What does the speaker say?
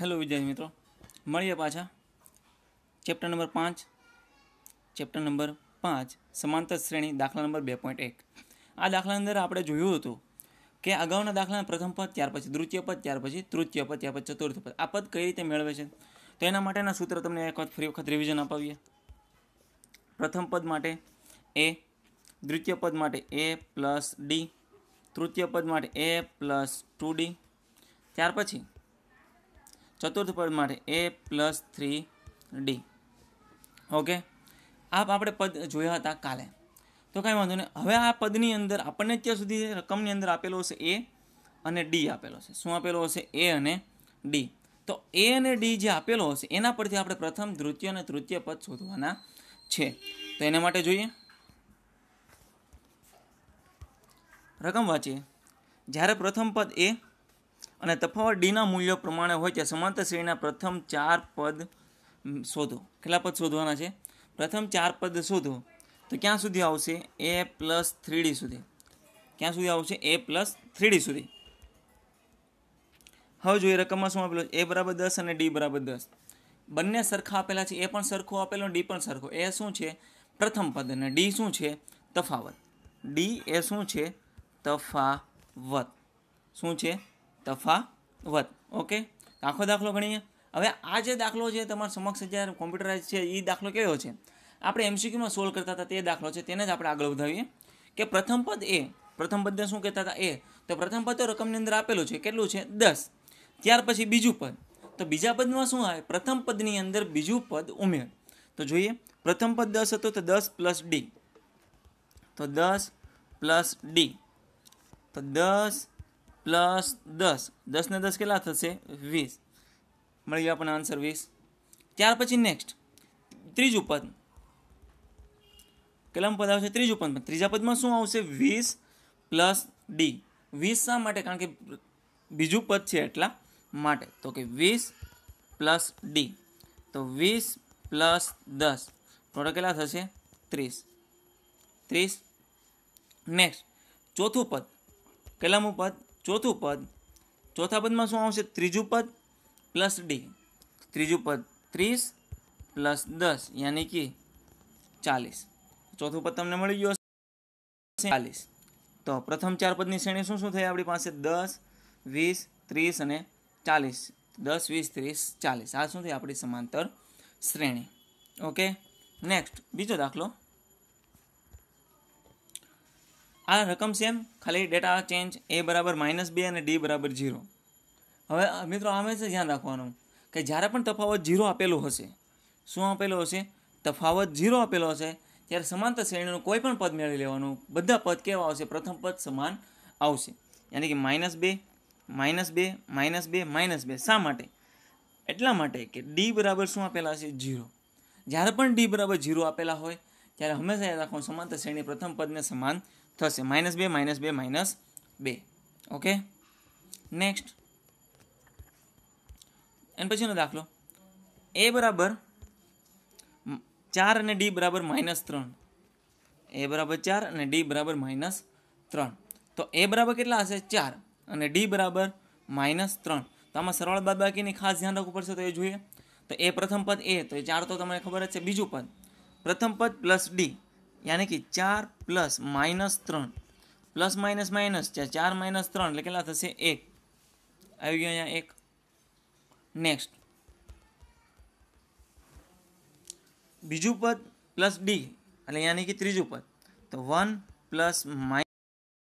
hello વિદ્યાર્થી મિત્રો મળીએ પાછા ચેપ્ટર નંબર પાંચ ચેપ્ટર નંબર પાંચ સમાંતર શ્રેણી દાખલા નંબર બે પોઈન્ટ એક આ દાખલા અંદર આપણે જોયું હતું કે અગાઉના દાખલાના પ્રથમ પદ ત્યાર પછી દ્વિતીય પદ ત્યાર પછી તૃતીય પદ ત્યાર પછી ચતુર્થ પદ આ પદ કઈ રીતે મેળવે છે તો એના માટેના સૂત્ર તમને એક વખત ફરી વખત રિવિઝન અપાવીએ પ્રથમ પદ માટે એ દ્વિતીય પદ માટે એ પ્લસ ડી તૃતીય પદ માટે એ પ્લસ ટુ ડી ત્યાર પછી ચતુર્થ પદ માટે a plus three d okay આ આપણે પદ જોયા હતા કાલે તો કાંઈ વાંધો નહીં હવે આ પદની અંદર આપણને અત્યાર સુધી રકમની અંદર આપેલો હશે એ અને ડી આપેલો છે શું આપેલો હશે એ અને ડી તો એ અને ડી જે આપેલો હશે એના પરથી આપણે પ્રથમ દ્વિતીય અને તૃતીય પદ શોધવાના છે તો એના માટે જોઈએ રકમ વાંચીએ જ્યારે પ્રથમ પદ એ અને તફાવત ડીના મૂલ્યો પ્રમાણે હોય છે સમાંતર શ્રેણીના પ્રથમ ચાર પદ શોધો કેટલા પદ શોધવાના છે પ્રથમ ચાર પદ શોધો તો ક્યાં સુધી આવશે એ પ્લસ થ્રીડી સુધી ક્યાં સુધી આવશે એ પ્લસ થ્રીડી સુધી હવે જોઈએ રકમમાં શું આપેલું એ બરાબર દસ અને ડી બરાબર દસ બંને સરખા આપેલા છે એ પણ સરખો આપેલો ડી પણ સરખો એ શું છે પ્રથમ પદ અને ડી શું છે તફાવત ડી એ શું છે તફાવત શું છે તફાવત ઓકે આખો દાખલો ગણીએ હવે આ જે દાખલો છે તમારા સમક્ષ જે કોમ્પ્યુટરાઇઝ છે એ દાખલો કેવો છે આપણે એમસીક્યુમાં સોલ્વ કરતા હતા તે દાખલો છે તેને જ આપણે આગળ વધાવીએ કે પ્રથમ પદ એ પ્રથમ પદને શું કહેતા હતા એ તો પ્રથમ પદ તો રકમની અંદર આપેલું છે કેટલું છે દસ ત્યાર પછી બીજું પદ તો બીજા પદમાં શું આવે પ્રથમ પદની અંદર બીજું પદ ઉમેર તો જોઈએ પ્રથમ પદ દસ હતો તો દસ પ્લસ ડી તો દસ પ્લસ ડી તો દસ પ્લસ દસ દસને દસ કેટલા થશે વીસ મળી ગયો આપણને આન્સર વીસ ત્યાર પછી નેક્સ્ટ ત્રીજું પદ કેટલામ પદ આવશે ત્રીજું પદમાં ત્રીજા પદમાં શું આવશે વીસ પ્લસ ડી વીસ શા માટે કારણ કે બીજું પદ છે એટલા માટે તો કે વીસ પ્લસ ડી તો વીસ પ્લસ દસ ટોટલ કેટલા થશે ત્રીસ ત્રીસ નેક્સ્ટ ચોથું પદ કેટલામું પદ ચોથું પદ ચોથા પદમાં શું આવશે ત્રીજું પદ પ્લસ ડી ત્રીજું પદ ત્રીસ પ્લસ દસ યાની કે ચાલીસ ચોથું પદ તમને મળી ગયું હશે ચાલીસ તો પ્રથમ ચાર પદની શ્રેણી શું શું થઈ આપણી પાસે દસ વીસ ત્રીસ અને ચાલીસ દસ વીસ ત્રીસ ચાલીસ આ શું થઈ આપણી સમાંતર શ્રેણી ઓકે નેક્સ્ટ બીજો દાખલો આ રકમ સેમ ખાલી ડેટા ચેન્જ એ બરાબર માઇનસ બે અને ડી બરાબર ઝીરો હવે મિત્રો આ હંમેશા ધ્યાન રાખવાનું કે જ્યારે પણ તફાવત ઝીરો આપેલો હશે શું આપેલો હશે તફાવત ઝીરો આપેલો હશે ત્યારે સમાંતર શ્રેણીનું કોઈ પણ પદ મેળવી લેવાનું બધા પદ કેવા આવશે પ્રથમ પદ સમાન આવશે યાની કે માઇનસ બે માઇનસ બે માઇનસ બે માઇનસ બે શા માટે એટલા માટે કે ડી બરાબર શું આપેલા હશે ઝીરો જ્યારે પણ ડી બરાબર ઝીરો આપેલા હોય ત્યારે હંમેશા યાદ રાખવાનું સમાંતર શ્રેણી પ્રથમ પદને સમાન થશે માઇનસ બે માઇનસ બે માઇનસ બે ઓકે નેક્સ્ટ એન પછીનો દાખલો એ બરાબર ચાર અને ડી બરાબર માઇનસ ત્રણ એ બરાબર ચાર અને ડી બરાબર માઇનસ ત્રણ તો એ બરાબર કેટલા હશે ચાર અને ડી બરાબર માઇનસ ત્રણ તો આમાં સરવાળ બાદબાકીની ખાસ ધ્યાન રાખવું પડશે તો એ જોઈએ તો એ પ્રથમ પદ એ તો એ ચાર તો તમને ખબર જ છે બીજું પદ પ્રથમ પદ પ્લસ ડી યાની કે ચાર પ્લસ માઇનસ ત્રણ પ્લસ માઇનસ માઇનસ ચાર માઇનસ ત્રણ એટલે કેટલા થશે એક આવી ગયો અહીંયા એક નેક્સ્ટ બીજું પદ પ્લસ ડી એટલે યાની કે ત્રીજું પદ તો વન પ્લસ માઇનસ